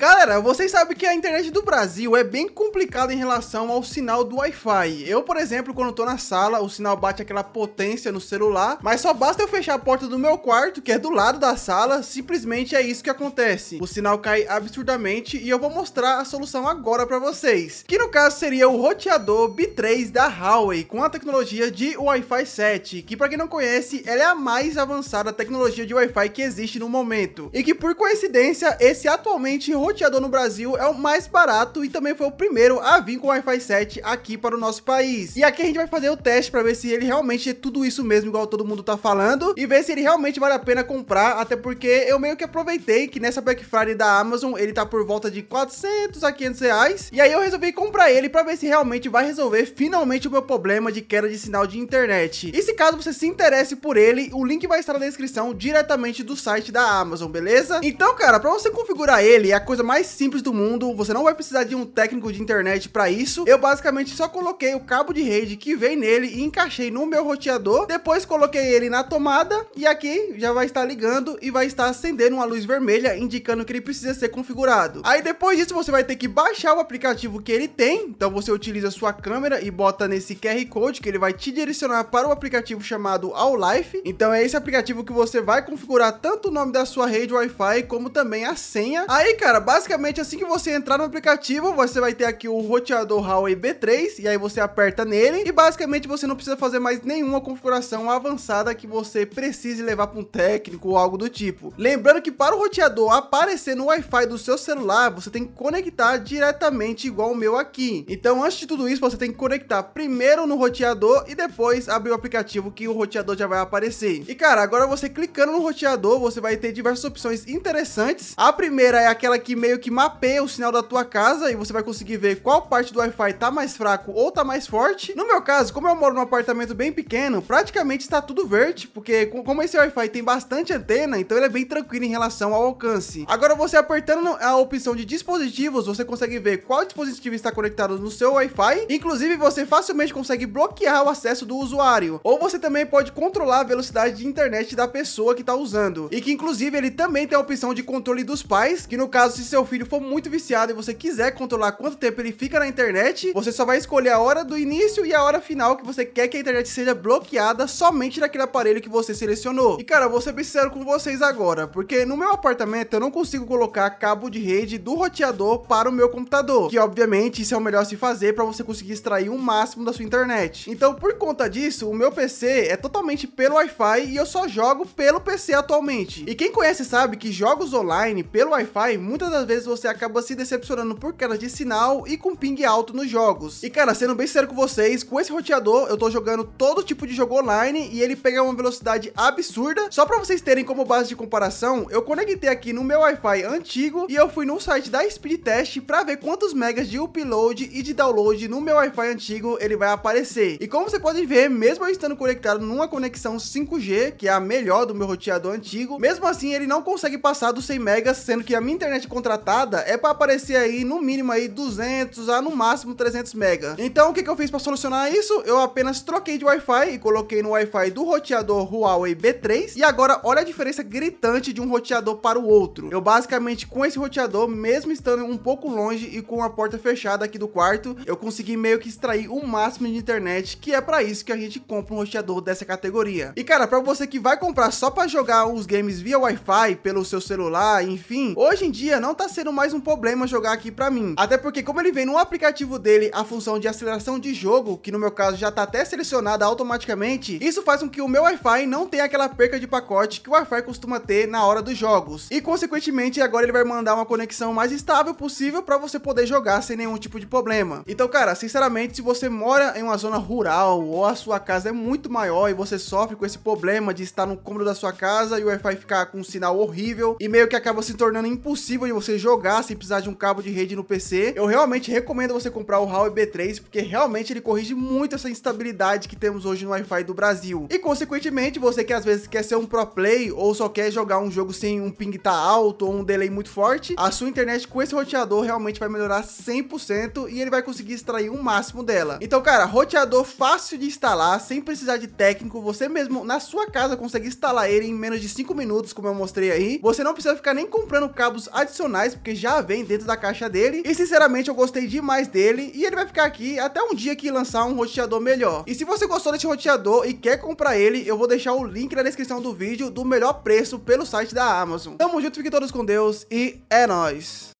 Galera, vocês sabem que a internet do Brasil é bem complicada em relação ao sinal do Wi-Fi. Eu, por exemplo, quando tô na sala, o sinal bate aquela potência no celular, mas só basta eu fechar a porta do meu quarto, que é do lado da sala, simplesmente é isso que acontece. O sinal cai absurdamente e eu vou mostrar a solução agora para vocês, que no caso seria o roteador B3 da Huawei, com a tecnologia de Wi-Fi 7, que para quem não conhece, ela é a mais avançada tecnologia de Wi-Fi que existe no momento, e que por coincidência, esse atualmente roteador roteador no Brasil é o mais barato e também foi o primeiro a vir com o Wi-Fi 7 aqui para o nosso país. E aqui a gente vai fazer o teste para ver se ele realmente é tudo isso mesmo, igual todo mundo tá falando, e ver se ele realmente vale a pena comprar, até porque eu meio que aproveitei que nessa Black Friday da Amazon ele tá por volta de 400 a 500 reais, e aí eu resolvi comprar ele para ver se realmente vai resolver finalmente o meu problema de queda de sinal de internet. E se caso você se interesse por ele, o link vai estar na descrição diretamente do site da Amazon, beleza? Então, cara, para você configurar ele, a coisa coisa mais simples do mundo, você não vai precisar de um técnico de internet para isso. Eu basicamente só coloquei o cabo de rede que vem nele e encaixei no meu roteador. Depois coloquei ele na tomada e aqui já vai estar ligando e vai estar acendendo uma luz vermelha indicando que ele precisa ser configurado. Aí depois disso você vai ter que baixar o aplicativo que ele tem. Então você utiliza sua câmera e bota nesse QR Code que ele vai te direcionar para o aplicativo chamado All Life. Então é esse aplicativo que você vai configurar tanto o nome da sua rede Wi-Fi como também a senha. Aí, cara, basicamente assim que você entrar no aplicativo, você vai ter aqui o roteador Huawei B3 e aí você aperta nele e basicamente você não precisa fazer mais nenhuma configuração avançada que você precise levar para um técnico ou algo do tipo. Lembrando que para o roteador aparecer no Wi-Fi do seu celular, você tem que conectar diretamente igual o meu aqui. Então antes de tudo isso, você tem que conectar primeiro no roteador e depois abrir o aplicativo que o roteador já vai aparecer. E cara, agora você clicando no roteador, você vai ter diversas opções interessantes. A primeira é aquela que que meio que mapeia o sinal da tua casa e você vai conseguir ver qual parte do Wi-Fi tá mais fraco ou tá mais forte. No meu caso, como eu moro num apartamento bem pequeno, praticamente está tudo verde, porque como esse Wi-Fi tem bastante antena, então ele é bem tranquilo em relação ao alcance. Agora você apertando a opção de dispositivos, você consegue ver qual dispositivo está conectado no seu Wi-Fi. Inclusive, você facilmente consegue bloquear o acesso do usuário. Ou você também pode controlar a velocidade de internet da pessoa que está usando. E que inclusive ele também tem a opção de controle dos pais, que no caso se seu filho for muito viciado e você quiser controlar quanto tempo ele fica na internet, você só vai escolher a hora do início e a hora final que você quer que a internet seja bloqueada somente naquele aparelho que você selecionou. E cara, vou ser bem sincero com vocês agora, porque no meu apartamento eu não consigo colocar cabo de rede do roteador para o meu computador, que obviamente isso é o melhor se fazer para você conseguir extrair o um máximo da sua internet. Então, por conta disso, o meu PC é totalmente pelo Wi-Fi e eu só jogo pelo PC atualmente. E quem conhece sabe que jogos online pelo Wi-Fi muitas muitas das vezes você acaba se decepcionando por queda de sinal e com ping alto nos jogos. E cara, sendo bem sincero com vocês, com esse roteador eu tô jogando todo tipo de jogo online e ele pega uma velocidade absurda. Só para vocês terem como base de comparação, eu conectei aqui no meu Wi-Fi antigo e eu fui no site da Speed Test para ver quantos megas de upload e de download no meu Wi-Fi antigo ele vai aparecer. E como você pode ver, mesmo eu estando conectado numa conexão 5G, que é a melhor do meu roteador antigo, mesmo assim ele não consegue passar dos 100 megas, sendo que a minha internet contratada é para aparecer aí no mínimo aí 200 a no máximo 300 mega. Então o que, que eu fiz para solucionar isso? Eu apenas troquei de Wi-Fi e coloquei no Wi-Fi do roteador Huawei B3 e agora olha a diferença gritante de um roteador para o outro. Eu basicamente com esse roteador, mesmo estando um pouco longe e com a porta fechada aqui do quarto, eu consegui meio que extrair o máximo de internet, que é para isso que a gente compra um roteador dessa categoria. E cara, para você que vai comprar só para jogar os games via Wi-Fi pelo seu celular, enfim, hoje em dia não não tá sendo mais um problema jogar aqui pra mim. Até porque como ele vem no aplicativo dele a função de aceleração de jogo, que no meu caso já tá até selecionada automaticamente, isso faz com que o meu Wi-Fi não tenha aquela perca de pacote que o Wi-Fi costuma ter na hora dos jogos. E consequentemente agora ele vai mandar uma conexão mais estável possível para você poder jogar sem nenhum tipo de problema. Então cara, sinceramente se você mora em uma zona rural ou a sua casa é muito maior e você sofre com esse problema de estar no cômodo da sua casa e o Wi-Fi ficar com um sinal horrível e meio que acaba se tornando impossível de você jogar sem precisar de um cabo de rede no PC. Eu realmente recomendo você comprar o Huawei B3, porque realmente ele corrige muito essa instabilidade que temos hoje no Wi-Fi do Brasil. E consequentemente, você que às vezes quer ser um pro play ou só quer jogar um jogo sem um ping tá alto ou um delay muito forte, a sua internet com esse roteador realmente vai melhorar 100% e ele vai conseguir extrair o um máximo dela. Então, cara, roteador fácil de instalar, sem precisar de técnico, você mesmo na sua casa consegue instalar ele em menos de 5 minutos, como eu mostrei aí. Você não precisa ficar nem comprando cabos adicionais sensacionais, porque já vem dentro da caixa dele. E sinceramente eu gostei demais dele e ele vai ficar aqui até um dia que lançar um roteador melhor. E se você gostou desse roteador e quer comprar ele, eu vou deixar o link na descrição do vídeo do melhor preço pelo site da Amazon. Tamo junto, fiquem todos com Deus e é nóis!